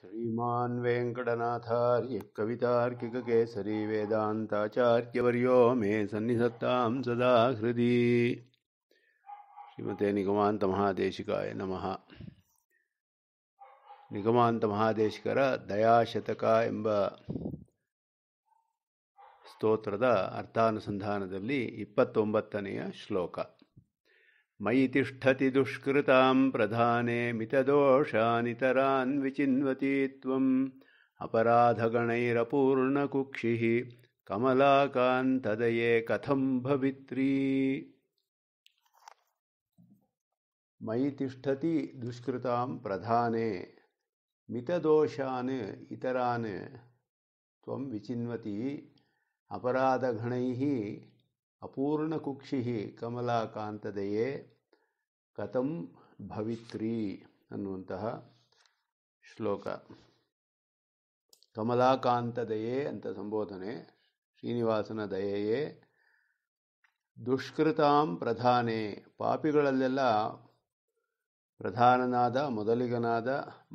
श्रीमान् वेङ्कटनाथार्य कवितार्किककेसरी ಮೇ ಮೇ ಸನ್ನಿಸತ್ತಾಂ ಹೃದಿ ಶ್ರೀಮತೆ ನಿಗಮಾಂತ ಮಹಾದೇಶಿಕಾಯ ನಮಃ ನಿಗಮಾಂತ ಮಹಾದೇಶಿಕರ ದಯಾಶತಕ ಎಂಬ ಸ್ತೋತ್ರದ ಅರ್ಥಾನುಸಂಧಾನದಲ್ಲಿ ಇಪ್ಪತ್ತೊಂಬತ್ತನೆಯ ಶ್ಲೋಕ मयि तिष्ठति दुष्कृताम् प्रधाने मितदोषानितरान् विचिन्वती त्वम् अपराधगणैरपूर्णकुक्षिः कमलाकान्तदये कथम् भवित्री मयि तिष्ठति दुष्कृताम् प्रधाने मितदोषान् इतरान् त्वं विचिन्वति अपराधगणैः अपूर्णकुक्षिः कमलाकान्तदये ಕಥಂ ಭವಿತ್ರಿ ಅನ್ನುವಂತಹ ಶ್ಲೋಕ ಕಮಲಾಕಾಂತ ದಯೆ ಅಂತ ಸಂಬೋಧನೆ ಶ್ರೀನಿವಾಸನ ದಯೆಯೇ ದುಷ್ಕೃತಾಂ ಪ್ರಧಾನೇ ಪಾಪಿಗಳಲ್ಲೆಲ್ಲ ಪ್ರಧಾನನಾದ ಮೊದಲಿಗನಾದ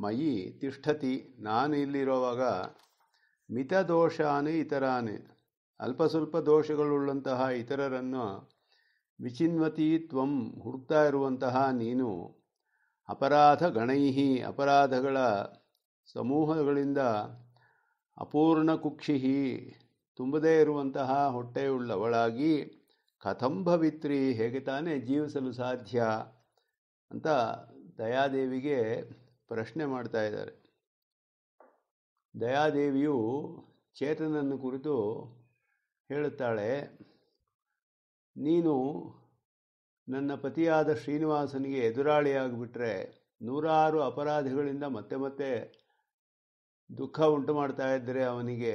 ಮಯಿ ತಿಷ್ಠತಿ ನಾನು ಇಲ್ಲಿರುವಾಗ ಮಿತದೋಷಾನೇ ಇತರಾನೇ ಅಲ್ಪ ಸ್ವಲ್ಪ ದೋಷಗಳುಳ್ಳಂತಹ ಇತರರನ್ನು ವಿಚಿನ್ವತಿ ತ್ವಂ ಹುಡುಕ್ತಾ ಇರುವಂತಹ ನೀನು ಅಪರಾಧ ಗಣೈಹಿ ಅಪರಾಧಗಳ ಸಮೂಹಗಳಿಂದ ಅಪೂರ್ಣ ಕುಕ್ಷಿಹಿ ತುಂಬದೇ ಇರುವಂತಹ ಹೊಟ್ಟೆಯುಳ್ಳವಳಾಗಿ ಕಥಂಭವಿತ್ರಿ ಹೇಗೆ ತಾನೇ ಜೀವಿಸಲು ಸಾಧ್ಯ ಅಂತ ದಯಾದೇವಿಗೆ ಪ್ರಶ್ನೆ ಮಾಡ್ತಾ ಇದ್ದಾರೆ ದಯಾದೇವಿಯು ಚೇತನನ್ನು ಕುರಿತು ಹೇಳುತ್ತಾಳೆ ನೀನು ನನ್ನ ಪತಿಯಾದ ಶ್ರೀನಿವಾಸನಿಗೆ ಎದುರಾಳಿಯಾಗಿಬಿಟ್ರೆ ನೂರಾರು ಅಪರಾಧಿಗಳಿಂದ ಮತ್ತೆ ಮತ್ತೆ ದುಃಖ ಉಂಟು ಮಾಡ್ತಾ ಇದ್ದರೆ ಅವನಿಗೆ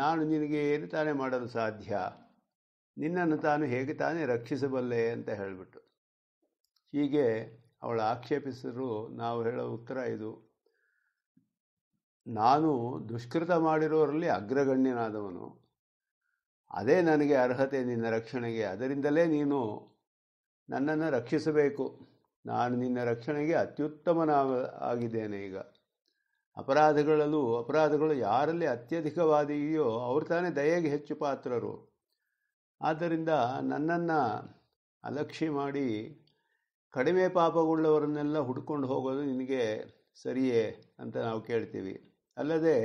ನಾನು ನಿನಗೆ ಏನು ತಾನೇ ಮಾಡಲು ಸಾಧ್ಯ ನಿನ್ನನ್ನು ತಾನು ಹೇಗೆ ತಾನೇ ರಕ್ಷಿಸಬಲ್ಲೆ ಅಂತ ಹೇಳಿಬಿಟ್ಟು ಹೀಗೆ ಅವಳು ಆಕ್ಷೇಪಿಸಿದ್ರು ನಾವು ಹೇಳೋ ಉತ್ತರ ಇದು ನಾನು ದುಷ್ಕೃತ ಮಾಡಿರೋರಲ್ಲಿ ಅಗ್ರಗಣ್ಯನಾದವನು ಅದೇ ನನಗೆ ಅರ್ಹತೆ ನಿನ್ನ ರಕ್ಷಣೆಗೆ ಅದರಿಂದಲೇ ನೀನು ನನ್ನನ್ನು ರಕ್ಷಿಸಬೇಕು ನಾನು ನಿನ್ನ ರಕ್ಷಣೆಗೆ ಅತ್ಯುತ್ತಮನ ಆಗಿದ್ದೇನೆ ಈಗ ಅಪರಾಧಗಳಲ್ಲೂ ಅಪರಾಧಗಳು ಯಾರಲ್ಲಿ ಅತ್ಯಧಿಕವಾದಿಯೋ ಅವರು ತಾನೇ ದಯೆಗೆ ಹೆಚ್ಚು ಪಾತ್ರರು ಆದ್ದರಿಂದ ನನ್ನನ್ನು ಅಲಕ್ಷ್ಯ ಮಾಡಿ ಕಡಿಮೆ ಪಾಪಗಳವರನ್ನೆಲ್ಲ ಹುಡ್ಕೊಂಡು ಹೋಗೋದು ನಿನಗೆ ಸರಿಯೇ ಅಂತ ನಾವು ಕೇಳ್ತೀವಿ ಅಲ್ಲದೆ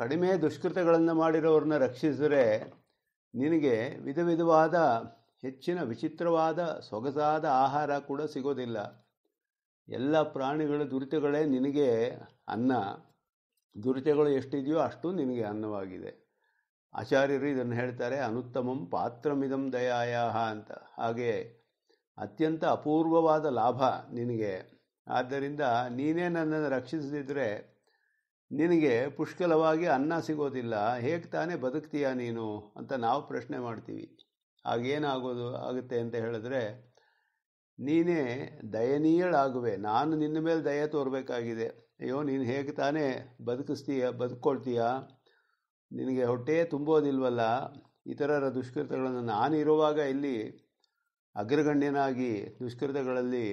ಕಡಿಮೆ ದುಷ್ಕೃತಗಳನ್ನು ಮಾಡಿರೋರನ್ನ ರಕ್ಷಿಸಿದರೆ ನಿನಗೆ ವಿಧ ವಿಧವಾದ ಹೆಚ್ಚಿನ ವಿಚಿತ್ರವಾದ ಸೊಗಸಾದ ಆಹಾರ ಕೂಡ ಸಿಗೋದಿಲ್ಲ ಎಲ್ಲ ಪ್ರಾಣಿಗಳ ದುರಿತಗಳೇ ನಿನಗೆ ಅನ್ನ ದುರಿತಗಳು ಎಷ್ಟಿದೆಯೋ ಅಷ್ಟು ನಿನಗೆ ಅನ್ನವಾಗಿದೆ ಆಚಾರ್ಯರು ಇದನ್ನು ಹೇಳ್ತಾರೆ ಅನುತ್ತಮಂ ಪಾತ್ರಮಿದಂ ದಯಾಯಾಹ ಅಂತ ಹಾಗೆ ಅತ್ಯಂತ ಅಪೂರ್ವವಾದ ಲಾಭ ನಿನಗೆ ಆದ್ದರಿಂದ ನೀನೇ ನನ್ನನ್ನು ರಕ್ಷಿಸದಿದ್ದರೆ ನಿನಗೆ ಪುಷ್ಕಲವಾಗಿ ಅನ್ನ ಸಿಗೋದಿಲ್ಲ ಹೇಗೆ ತಾನೇ ಬದುಕ್ತೀಯಾ ನೀನು ಅಂತ ನಾವು ಪ್ರಶ್ನೆ ಮಾಡ್ತೀವಿ ಆಗೇನಾಗೋದು ಆಗುತ್ತೆ ಅಂತ ಹೇಳಿದ್ರೆ ನೀನೇ ದಯನೀಯಳಾಗುವೆ ನಾನು ನಿನ್ನ ಮೇಲೆ ದಯ ತೋರಬೇಕಾಗಿದೆ ಅಯ್ಯೋ ನೀನು ಹೇಗೆ ತಾನೇ ಬದುಕಿಸ್ತೀಯ ಬದುಕೊಳ್ತೀಯ ನಿನಗೆ ಹೊಟ್ಟೆ ತುಂಬೋದಿಲ್ವಲ್ಲ ಇತರರ ದುಷ್ಕೃತಗಳನ್ನು ನಾನಿರುವಾಗ ಇಲ್ಲಿ ಅಗ್ರಗಣ್ಯನಾಗಿ ದುಷ್ಕೃತಗಳಲ್ಲಿ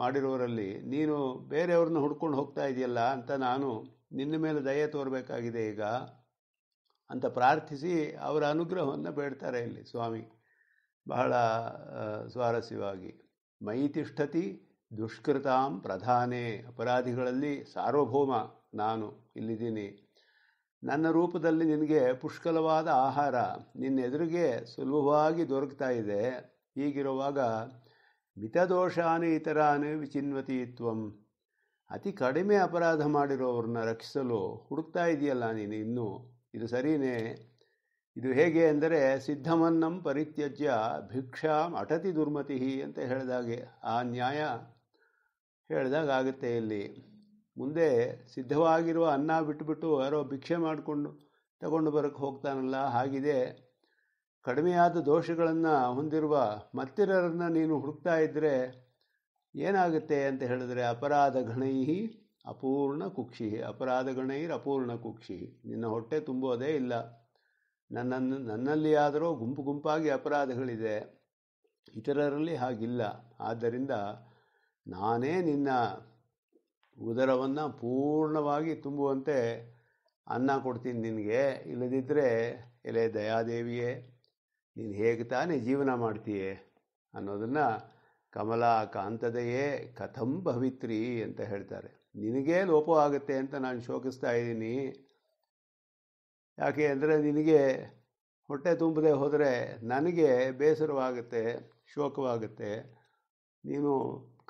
ಮಾಡಿರೋರಲ್ಲಿ ನೀನು ಬೇರೆಯವ್ರನ್ನ ಹುಡ್ಕೊಂಡು ಹೋಗ್ತಾ ಇದೆಯಲ್ಲ ಅಂತ ನಾನು ನಿನ್ನ ಮೇಲೆ ದಯೆ ತೋರಬೇಕಾಗಿದೆ ಈಗ ಅಂತ ಪ್ರಾರ್ಥಿಸಿ ಅವರ ಅನುಗ್ರಹವನ್ನು ಬೇಡ್ತಾರೆ ಇಲ್ಲಿ ಸ್ವಾಮಿ ಬಹಳ ಸ್ವಾರಸ್ಯವಾಗಿ ಮೈತಿಷ್ಠತಿ ದುಷ್ಕೃತಾಂ ಪ್ರಧಾನೆ ಅಪರಾಧಿಗಳಲ್ಲಿ ಸಾರ್ವಭೌಮ ನಾನು ಇಲ್ಲಿದ್ದೀನಿ ನನ್ನ ರೂಪದಲ್ಲಿ ನಿನಗೆ ಪುಷ್ಕಲವಾದ ಆಹಾರ ನಿನ್ನೆದುರಿಗೆ ಸುಲಭವಾಗಿ ದೊರಕ್ತಾ ಇದೆ ಹೀಗಿರುವಾಗ ಮಿತದೋಷಾನೇ ಇತರಾನೇ ವಿಚಿನ್ವತಿತ್ವಂ ಅತಿ ಕಡಿಮೆ ಅಪರಾಧ ಮಾಡಿರೋವ್ರನ್ನ ರಕ್ಷಿಸಲು ಹುಡುಕ್ತಾ ಇದೆಯಲ್ಲ ನೀನು ಇನ್ನೂ ಇದು ಸರಿಯೇ ಇದು ಹೇಗೆ ಅಂದರೆ ಸಿದ್ಧಮನ್ನಂ ಪರಿತ್ಯಜ್ಯ ಭಿಕ್ಷಾಂ ಅಟತಿ ದುರ್ಮತಿ ಅಂತ ಹೇಳಿದಾಗೆ ಆ ನ್ಯಾಯ ಹೇಳಿದಾಗ ಆಗುತ್ತೆ ಇಲ್ಲಿ ಮುಂದೆ ಸಿದ್ಧವಾಗಿರುವ ಅನ್ನ ಬಿಟ್ಟುಬಿಟ್ಟು ಯಾರೋ ಭಿಕ್ಷೆ ಮಾಡಿಕೊಂಡು ತಗೊಂಡು ಬರೋಕ್ಕೆ ಹೋಗ್ತಾನಲ್ಲ ಹಾಗಿದೆ ಕಡಿಮೆಯಾದ ದೋಷಗಳನ್ನು ಹೊಂದಿರುವ ಮತ್ತಿರರನ್ನು ನೀನು ಹುಡುಕ್ತಾ ಇದ್ದರೆ ಏನಾಗುತ್ತೆ ಅಂತ ಹೇಳಿದ್ರೆ ಅಪರಾಧ ಗಣೈಹಿ ಅಪೂರ್ಣ ಕುಕ್ಷಿ ಅಪರಾಧ ಗಣೈರ್ ಅಪೂರ್ಣ ಕುಕ್ಷಿ ನಿನ್ನ ಹೊಟ್ಟೆ ತುಂಬೋದೇ ಇಲ್ಲ ನನ್ನನ್ನು ನನ್ನಲ್ಲಿ ಆದರೂ ಗುಂಪು ಗುಂಪಾಗಿ ಅಪರಾಧಗಳಿದೆ ಇತರರಲ್ಲಿ ಹಾಗಿಲ್ಲ ಆದ್ದರಿಂದ ನಾನೇ ನಿನ್ನ ಉದರವನ್ನು ಪೂರ್ಣವಾಗಿ ತುಂಬುವಂತೆ ಅನ್ನ ಕೊಡ್ತೀನಿ ನಿನಗೆ ಇಲ್ಲದಿದ್ದರೆ ಎಲೆ ದಯಾದೇವಿಯೇ ನೀನು ಹೇಗೆ ತಾನೇ ಜೀವನ ಮಾಡ್ತೀಯೇ ಅನ್ನೋದನ್ನು ಕಮಲಾ ಕಾಂತದೆಯೇ ಕಥಂ ಭವಿತ್ರಿ ಅಂತ ಹೇಳ್ತಾರೆ ನಿನಗೇ ಲೋಪ ಆಗುತ್ತೆ ಅಂತ ನಾನು ಶೋಕಿಸ್ತಾ ಇದ್ದೀನಿ ಯಾಕೆ ಅಂದರೆ ನಿನಗೆ ಹೊಟ್ಟೆ ತುಂಬದೆ ಹೋದರೆ ನನಗೆ ಬೇಸರವಾಗುತ್ತೆ ಶೋಕವಾಗುತ್ತೆ ನೀನು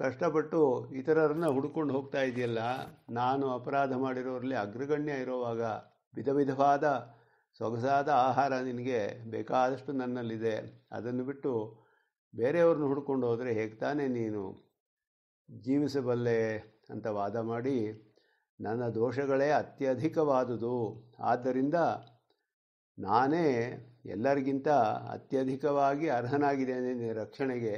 ಕಷ್ಟಪಟ್ಟು ಇತರರನ್ನ ಹುಡ್ಕೊಂಡು ಹೋಗ್ತಾ ಇದೆಯಲ್ಲ ನಾನು ಅಪರಾಧ ಮಾಡಿರೋರಲ್ಲಿ ಅಗ್ರಗಣ್ಯ ಇರೋವಾಗ ವಿಧ ವಿಧವಾದ ಸೊಗಸಾದ ಆಹಾರ ನಿನಗೆ ಬೇಕಾದಷ್ಟು ನನ್ನಲ್ಲಿದೆ ಅದನ್ನು ಬಿಟ್ಟು ಬೇರೆಯವ್ರನ್ನ ಹುಡ್ಕೊಂಡು ಹೋದರೆ ಹೇಗೆ ತಾನೇ ನೀನು ಜೀವಿಸಬಲ್ಲೆ ಅಂತ ವಾದ ಮಾಡಿ ನನ್ನ ದೋಷಗಳೇ ಅತ್ಯಧಿಕವಾದುದು ಆದ್ದರಿಂದ ನಾನೇ ಎಲ್ಲರಿಗಿಂತ ಅತ್ಯಧಿಕವಾಗಿ ಅರ್ಹನಾಗಿದ್ದೇನೆ ರಕ್ಷಣೆಗೆ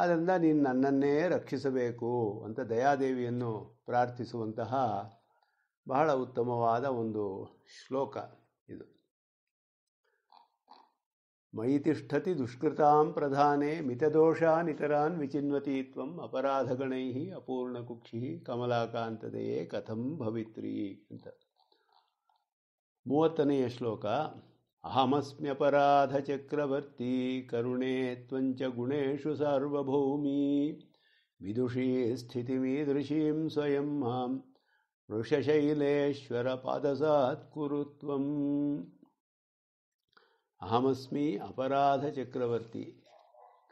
ಆದ್ದರಿಂದ ನೀನು ನನ್ನನ್ನೇ ರಕ್ಷಿಸಬೇಕು ಅಂತ ದಯಾದೇವಿಯನ್ನು ಪ್ರಾರ್ಥಿಸುವಂತಹ ಬಹಳ ಉತ್ತಮವಾದ ಒಂದು ಶ್ಲೋಕ ಇದು मयि तिष्ठति दुष्कृता प्रधाने मितदोषानितरान् विचिन्वति त्वम् अपराधगणैः अपूर्णकुक्षिः कमलाकान्तदये कथं भवित्री ಅಂತ ಮೂವತ್ತನೆಯ अहमस्म्यपराधचक्रवर्ती करुणे त्वञ्च गुणेषु सार्वभौमी विदुषी स्थितिमीदृशीं स्वयं मां वृषशैलेश्वरपादसात् त्वम् ಅಹಮಸ್ಮಿ ಅಪರಾಧ ಚಕ್ರವರ್ತಿ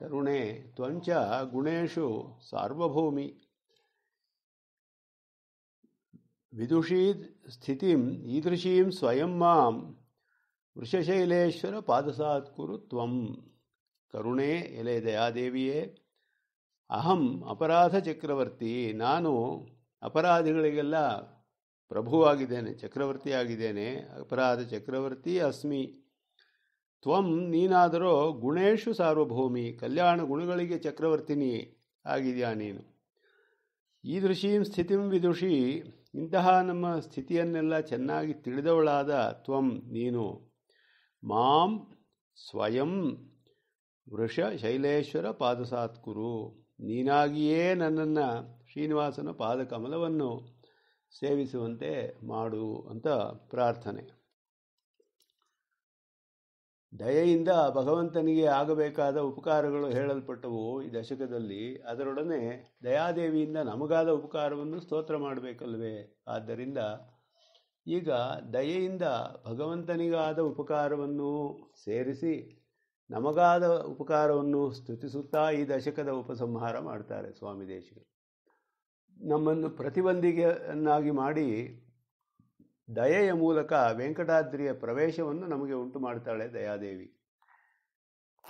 ಕರುಣೆ ತ್ವಂಚ ಗುಣೇಶು ಸಾರ್ವಭೌಮಿ ವಿದುಷೀ ಸ್ಥಿತಿಂ ಈದೃಶೀಂ ಸ್ವಯಂ ಮಾಂ ವೃಷಶೈಲೇಶ್ವರ ಪಾದಸಾತ್ಕುರು ತ್ವಂ ಕರುಣೆ ಎಲೆ ದಯಾದೇವಿಯೇ ಅಹಂ ಅಪರಾಧ ಚಕ್ರವರ್ತಿ ನಾನು ಅಪರಾಧಿಗಳಿಗೆಲ್ಲ ಪ್ರಭುವಾಗಿದ್ದೇನೆ ಚಕ್ರವರ್ತಿಯಾಗಿದ್ದೇನೆ ಅಪರಾಧ ಚಕ್ರವರ್ತಿ ಅಸ್ಮಿ ತ್ವಂ ನೀನಾದರೂ ಗುಣೇಶು ಸಾರ್ವಭೌಮಿ ಕಲ್ಯಾಣ ಗುಣಗಳಿಗೆ ಚಕ್ರವರ್ತಿನಿ ಆಗಿದೆಯಾ ನೀನು ಈ ದೃಶೀಂ ಸ್ಥಿತಿಂ ವಿದುಷಿ ಇಂತಹ ನಮ್ಮ ಸ್ಥಿತಿಯನ್ನೆಲ್ಲ ಚೆನ್ನಾಗಿ ತಿಳಿದವಳಾದ ತ್ವಂ ನೀನು ಮಾಂ ಸ್ವಯಂ ವೃಷ ಶೈಲೇಶ್ವರ ಪಾದಸಾತ್ಕುರು ನೀನಾಗಿಯೇ ನನ್ನನ್ನು ಶ್ರೀನಿವಾಸನ ಪಾದಕಮಲವನ್ನು ಸೇವಿಸುವಂತೆ ಮಾಡು ಅಂತ ಪ್ರಾರ್ಥನೆ ದಯೆಯಿಂದ ಭಗವಂತನಿಗೆ ಆಗಬೇಕಾದ ಉಪಕಾರಗಳು ಹೇಳಲ್ಪಟ್ಟವು ಈ ದಶಕದಲ್ಲಿ ಅದರೊಡನೆ ದಯಾದೇವಿಯಿಂದ ನಮಗಾದ ಉಪಕಾರವನ್ನು ಸ್ತೋತ್ರ ಮಾಡಬೇಕಲ್ವೇ ಆದ್ದರಿಂದ ಈಗ ದಯೆಯಿಂದ ಭಗವಂತನಿಗಾದ ಉಪಕಾರವನ್ನು ಸೇರಿಸಿ ನಮಗಾದ ಉಪಕಾರವನ್ನು ಸ್ತುತಿಸುತ್ತಾ ಈ ದಶಕದ ಉಪಸಂಹಾರ ಮಾಡ್ತಾರೆ ಸ್ವಾಮಿ ದೇಶಿಕರು ನಮ್ಮನ್ನು ಪ್ರತಿಬಂಧಿಗೆಯನ್ನಾಗಿ ಮಾಡಿ ದಯೆಯ ಮೂಲಕ ವೆಂಕಟಾದ್ರಿಯ ಪ್ರವೇಶವನ್ನು ನಮಗೆ ಉಂಟು ಮಾಡ್ತಾಳೆ ದಯಾದೇವಿ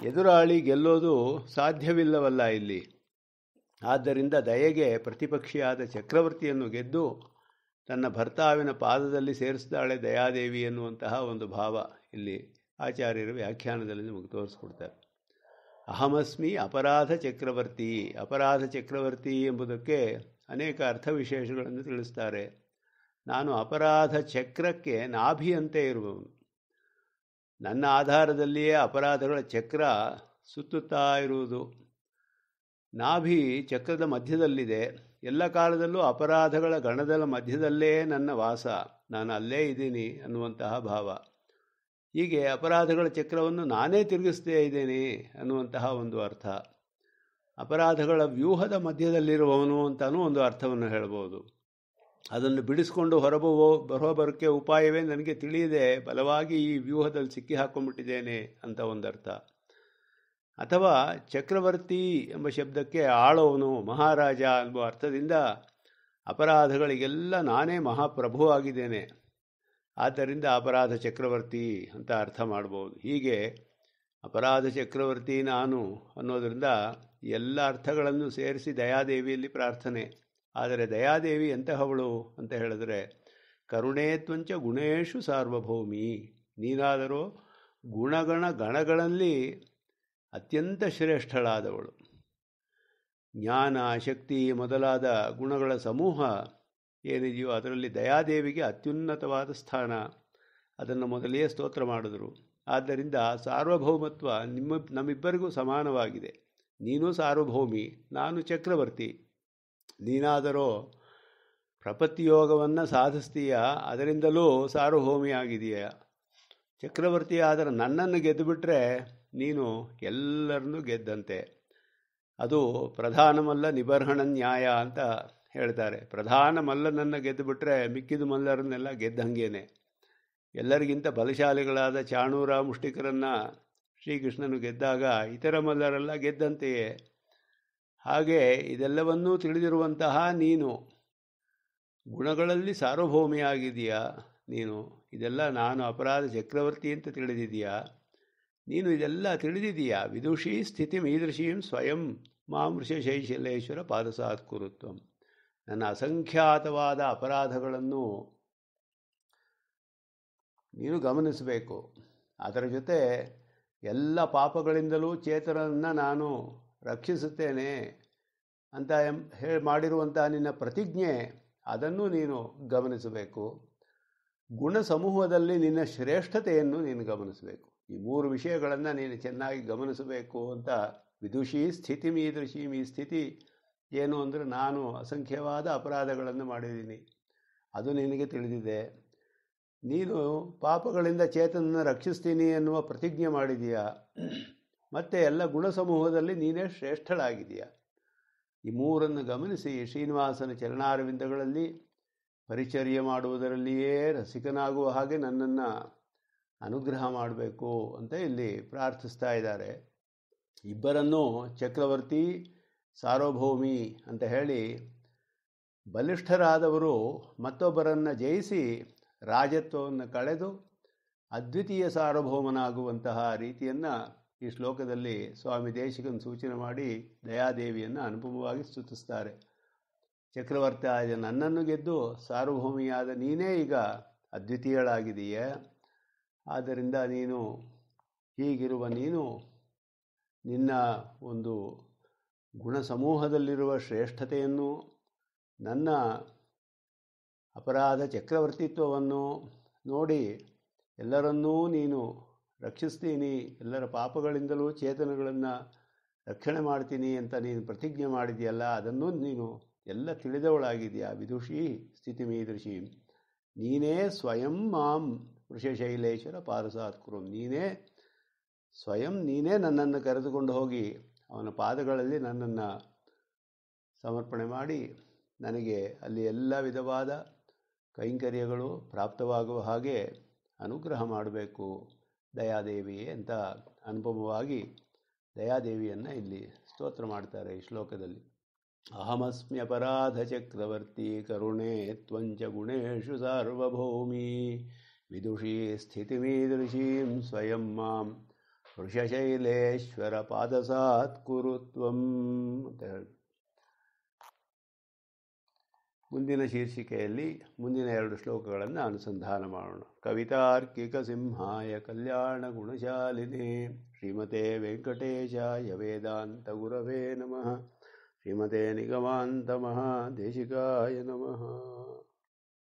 ಎದುರಾಳಿ ಗೆಲ್ಲೋದು ಸಾಧ್ಯವಿಲ್ಲವಲ್ಲ ಇಲ್ಲಿ ಆದ್ದರಿಂದ ದಯೆಗೆ ಪ್ರತಿಪಕ್ಷಿಯಾದ ಚಕ್ರವರ್ತಿಯನ್ನು ಗೆದ್ದು ತನ್ನ ಭರ್ತಾವಿನ ಪಾದದಲ್ಲಿ ಸೇರಿಸ್ತಾಳೆ ದಯಾದೇವಿ ಎನ್ನುವಂತಹ ಒಂದು ಭಾವ ಇಲ್ಲಿ ಆಚಾರ್ಯರು ವ್ಯಾಖ್ಯಾನದಲ್ಲಿ ನಮಗೆ ತೋರಿಸ್ಕೊಡ್ತಾರೆ ಅಹಮಸ್ಮಿ ಅಪರಾಧ ಚಕ್ರವರ್ತಿ ಅಪರಾಧ ಚಕ್ರವರ್ತಿ ಎಂಬುದಕ್ಕೆ ಅನೇಕ ಅರ್ಥ ವಿಶೇಷಗಳನ್ನು ತಿಳಿಸ್ತಾರೆ ನಾನು ಅಪರಾಧ ಚಕ್ರಕ್ಕೆ ನಾಭಿಯಂತೆ ಇರುವವನು ನನ್ನ ಆಧಾರದಲ್ಲಿಯೇ ಅಪರಾಧಗಳ ಚಕ್ರ ಸುತ್ತುತ್ತಾ ಇರುವುದು ನಾಭಿ ಚಕ್ರದ ಮಧ್ಯದಲ್ಲಿದೆ ಎಲ್ಲ ಕಾಲದಲ್ಲೂ ಅಪರಾಧಗಳ ಗಣದ ಮಧ್ಯದಲ್ಲೇ ನನ್ನ ವಾಸ ನಾನು ಅಲ್ಲೇ ಇದ್ದೀನಿ ಅನ್ನುವಂತಹ ಭಾವ ಹೀಗೆ ಅಪರಾಧಗಳ ಚಕ್ರವನ್ನು ನಾನೇ ತಿರುಗಿಸ್ತೇ ಇದ್ದೀನಿ ಅನ್ನುವಂತಹ ಒಂದು ಅರ್ಥ ಅಪರಾಧಗಳ ವ್ಯೂಹದ ಮಧ್ಯದಲ್ಲಿರುವವನು ಅಂತಲೂ ಒಂದು ಅರ್ಥವನ್ನು ಹೇಳ್ಬೋದು ಅದನ್ನು ಬಿಡಿಸ್ಕೊಂಡು ಹೊರಬೋ ಬರೋಕ್ಕೆ ಉಪಾಯವೇ ನನಗೆ ತಿಳಿಯದೆ ಬಲವಾಗಿ ಈ ವ್ಯೂಹದಲ್ಲಿ ಸಿಕ್ಕಿ ಹಾಕೊಂಡ್ಬಿಟ್ಟಿದ್ದೇನೆ ಅಂತ ಒಂದರ್ಥ ಅಥವಾ ಚಕ್ರವರ್ತಿ ಎಂಬ ಶಬ್ದಕ್ಕೆ ಆಳೋನು ಮಹಾರಾಜ ಎಂಬ ಅರ್ಥದಿಂದ ಅಪರಾಧಗಳಿಗೆಲ್ಲ ನಾನೇ ಮಹಾಪ್ರಭುವಾಗಿದ್ದೇನೆ ಆದ್ದರಿಂದ ಅಪರಾಧ ಚಕ್ರವರ್ತಿ ಅಂತ ಅರ್ಥ ಮಾಡ್ಬೋದು ಹೀಗೆ ಅಪರಾಧ ಚಕ್ರವರ್ತಿ ನಾನು ಅನ್ನೋದರಿಂದ ಎಲ್ಲ ಅರ್ಥಗಳನ್ನು ಸೇರಿಸಿ ದಯಾದೇವಿಯಲ್ಲಿ ಪ್ರಾರ್ಥನೆ ಆದರೆ ದಯಾದೇವಿ ಎಂತಹವಳು ಅಂತ ಹೇಳಿದ್ರೆ ಕರುಣೇತ್ವಂಚ ಗುಣೇಶು ಸಾರ್ವಭೌಮಿ ನೀನಾದರೂ ಗುಣಗಣ ಗಣಗಳಲ್ಲಿ ಅತ್ಯಂತ ಶ್ರೇಷ್ಠಳಾದವಳು ಜ್ಞಾನ ಶಕ್ತಿ ಮೊದಲಾದ ಗುಣಗಳ ಸಮೂಹ ಏನಿದೆಯೋ ಅದರಲ್ಲಿ ದಯಾದೇವಿಗೆ ಅತ್ಯುನ್ನತವಾದ ಸ್ಥಾನ ಅದನ್ನು ಮೊದಲೇ ಸ್ತೋತ್ರ ಮಾಡಿದರು ಆದ್ದರಿಂದ ಸಾರ್ವಭೌಮತ್ವ ನಿಮ್ಮ ನಮ್ಮಿಬ್ಬರಿಗೂ ಸಮಾನವಾಗಿದೆ ನೀನು ಸಾರ್ವಭೌಮಿ ನಾನು ಚಕ್ರವರ್ತಿ ನೀನಾದರೂ ಪ್ರಪತ್ತಿಯೋಗವನ್ನು ಸಾಧಿಸ್ತೀಯ ಅದರಿಂದಲೂ ಸಾರ್ವಭೌಮಿಯಾಗಿದೆಯಾ ಚಕ್ರವರ್ತಿ ಆದರೆ ನನ್ನನ್ನು ಗೆದ್ದುಬಿಟ್ರೆ ನೀನು ಎಲ್ಲರನ್ನೂ ಗೆದ್ದಂತೆ ಅದು ಪ್ರಧಾನಮಲ್ಲ ನಿಬರ್ಹಣ ನ್ಯಾಯ ಅಂತ ಹೇಳ್ತಾರೆ ಪ್ರಧಾನ ಮಲ್ಲನನ್ನು ಗೆದ್ದುಬಿಟ್ರೆ ಮಿಕ್ಕಿದ ಮಲ್ಲರನ್ನೆಲ್ಲ ಗೆದ್ದಂಗೇನೆ ಎಲ್ಲರಿಗಿಂತ ಬಲಶಾಲಿಗಳಾದ ಚಾಣೂರ ಮುಷ್ಟಿಕರನ್ನು ಶ್ರೀಕೃಷ್ಣನು ಗೆದ್ದಾಗ ಇತರ ಮಲ್ಲರೆಲ್ಲ ಗೆದ್ದಂತೆಯೇ ಹಾಗೆ ಇದೆಲ್ಲವನ್ನೂ ತಿಳಿದಿರುವಂತಹ ನೀನು ಗುಣಗಳಲ್ಲಿ ಸಾರ್ವಭೌಮಿಯಾಗಿದೆಯಾ ನೀನು ಇದೆಲ್ಲ ನಾನು ಅಪರಾಧ ಚಕ್ರವರ್ತಿ ಅಂತ ತಿಳಿದಿದೆಯಾ ನೀನು ಇದೆಲ್ಲ ತಿಳಿದಿದೆಯಾ ವಿದುಷಿ ಸ್ಥಿತಿ ಮೀದೃಶೀಂ ಸ್ವಯಂ ಮಾಂ ಋಷಶೈಶಲೇಶ್ವರ ಪಾದಸಾತ್ ಕುರುತ್ವ ನನ್ನ ಅಸಂಖ್ಯಾತವಾದ ಅಪರಾಧಗಳನ್ನು ನೀನು ಗಮನಿಸಬೇಕು ಅದರ ಜೊತೆ ಎಲ್ಲ ಪಾಪಗಳಿಂದಲೂ ಚೇತನನ್ನು ನಾನು ರಕ್ಷಿಸುತ್ತೇನೆ ಅಂತ ಎಂ ಹೇಳಿ ಮಾಡಿರುವಂಥ ನಿನ್ನ ಪ್ರತಿಜ್ಞೆ ಅದನ್ನು ನೀನು ಗಮನಿಸಬೇಕು ಗುಣ ಸಮೂಹದಲ್ಲಿ ನಿನ್ನ ಶ್ರೇಷ್ಠತೆಯನ್ನು ನೀನು ಗಮನಿಸಬೇಕು ಈ ಮೂರು ವಿಷಯಗಳನ್ನು ನೀನು ಚೆನ್ನಾಗಿ ಗಮನಿಸಬೇಕು ಅಂತ ವಿದುಷಿ ಸ್ಥಿತಿ ಮೀದೃಶಿ ಮೀ ಸ್ಥಿತಿ ಏನು ಅಂದರೆ ನಾನು ಅಸಂಖ್ಯವಾದ ಅಪರಾಧಗಳನ್ನು ಮಾಡಿದ್ದೀನಿ ಅದು ನಿನಗೆ ತಿಳಿದಿದೆ ನೀನು ಪಾಪಗಳಿಂದ ಚೇತನನ್ನು ರಕ್ಷಿಸ್ತೀನಿ ಎನ್ನುವ ಪ್ರತಿಜ್ಞೆ ಮಾಡಿದೀಯಾ ಮತ್ತು ಎಲ್ಲ ಗುಣ ಸಮೂಹದಲ್ಲಿ ನೀನೇ ಶ್ರೇಷ್ಠಳಾಗಿದೆಯಾ ಈ ಮೂರನ್ನು ಗಮನಿಸಿ ಶ್ರೀನಿವಾಸನ ಚರಣಾರವಿಂದಗಳಲ್ಲಿ ಪರಿಚರ್ಯ ಮಾಡುವುದರಲ್ಲಿಯೇ ರಸಿಕನಾಗುವ ಹಾಗೆ ನನ್ನನ್ನು ಅನುಗ್ರಹ ಮಾಡಬೇಕು ಅಂತ ಇಲ್ಲಿ ಪ್ರಾರ್ಥಿಸ್ತಾ ಇದ್ದಾರೆ ಇಬ್ಬರನ್ನು ಚಕ್ರವರ್ತಿ ಸಾರ್ವಭೌಮಿ ಅಂತ ಹೇಳಿ ಬಲಿಷ್ಠರಾದವರು ಮತ್ತೊಬ್ಬರನ್ನು ಜಯಿಸಿ ರಾಜತ್ವವನ್ನು ಕಳೆದು ಅದ್ವಿತೀಯ ಸಾರ್ವಭೌಮನಾಗುವಂತಹ ರೀತಿಯನ್ನು ಈ ಶ್ಲೋಕದಲ್ಲಿ ಸ್ವಾಮಿ ದೇಶಿಕನ ಸೂಚನೆ ಮಾಡಿ ದಯಾದೇವಿಯನ್ನು ಅನುಪಮವಾಗಿ ಸ್ತುತಿಸ್ತಾರೆ ಚಕ್ರವರ್ತಿ ಆದ ನನ್ನನ್ನು ಗೆದ್ದು ಸಾರ್ವಭೌಮಿಯಾದ ನೀನೇ ಈಗ ಅದ್ವಿತೀಯಳಾಗಿದೆಯೇ ಆದ್ದರಿಂದ ನೀನು ಹೀಗಿರುವ ನೀನು ನಿನ್ನ ಒಂದು ಗುಣ ಸಮೂಹದಲ್ಲಿರುವ ಶ್ರೇಷ್ಠತೆಯನ್ನು ನನ್ನ ಅಪರಾಧ ಚಕ್ರವರ್ತಿತ್ವವನ್ನು ನೋಡಿ ಎಲ್ಲರನ್ನೂ ನೀನು ರಕ್ಷಿಸ್ತೀನಿ ಎಲ್ಲರ ಪಾಪಗಳಿಂದಲೂ ಚೇತನಗಳನ್ನು ರಕ್ಷಣೆ ಮಾಡ್ತೀನಿ ಅಂತ ನೀನು ಪ್ರತಿಜ್ಞೆ ಮಾಡಿದೆಯಲ್ಲ ಅದನ್ನು ನೀನು ಎಲ್ಲ ತಿಳಿದವಳಾಗಿದೆಯಾ ವಿದುಷಿ ಸ್ಥಿತಿ ಮೀದೃಶಿ ನೀನೇ ಸ್ವಯಂ ಮಾಂ ವೃಷಶೈಲೇಶ್ವರ ಶೈಲೇಶ್ವರ ಕುರುಂ ನೀನೇ ಸ್ವಯಂ ನೀನೇ ನನ್ನನ್ನು ಕರೆದುಕೊಂಡು ಹೋಗಿ ಅವನ ಪಾದಗಳಲ್ಲಿ ನನ್ನನ್ನು ಸಮರ್ಪಣೆ ಮಾಡಿ ನನಗೆ ಅಲ್ಲಿ ಎಲ್ಲ ವಿಧವಾದ ಕೈಂಕರ್ಯಗಳು ಪ್ರಾಪ್ತವಾಗುವ ಹಾಗೆ ಅನುಗ್ರಹ ಮಾಡಬೇಕು ದಯಾದೇವಿ ಅಂತ ಅನುಪಮವಾಗಿ ದಯಾದೇವಿಯನ್ನು ಇಲ್ಲಿ ಸ್ತೋತ್ರ ಮಾಡ್ತಾರೆ ಈ ಶ್ಲೋಕದಲ್ಲಿ ಅಹಮಸ್ಮಿ ಅಪರಾಧ ಚಕ್ರವರ್ತಿ ಕರುಣೆ ತ್ವಂಚ ಗುಣೇಶು ಸಾರ್ವಭೌಮಿ ವಿದುಷಿ ಮೀದೃಶೀಂ ಸ್ವಯಂ ಮಾಂ ವೃಷಶೈಲೇಶ್ವರ ಪಾದಸಾತ್ ಕುರುತ್ವಂ ಅಂತ ಹೇಳಿ ಮುಂದಿನ ಶೀರ್ಷಿಕೆಯಲ್ಲಿ ಮುಂದಿನ ಎರಡು ಶ್ಲೋಕಗಳನ್ನು ಅನುಸಂಧಾನ ಮಾಡೋಣ ಕವಿತಾರ್ಕಿಕ ಸಿಂಹಾಯ ಕಲ್ಯಾಣ ಗುಣಶಾಲಿನಿ ಶ್ರೀಮತೆ ವೆಂಕಟೇಶಾಯ ವೇದಾಂತ ಗುರವೇ ನಮಃ ಶ್ರೀಮತೆ ನಿಗಮಾಂತ ದೇಶಿಕಾಯ ನಮಃ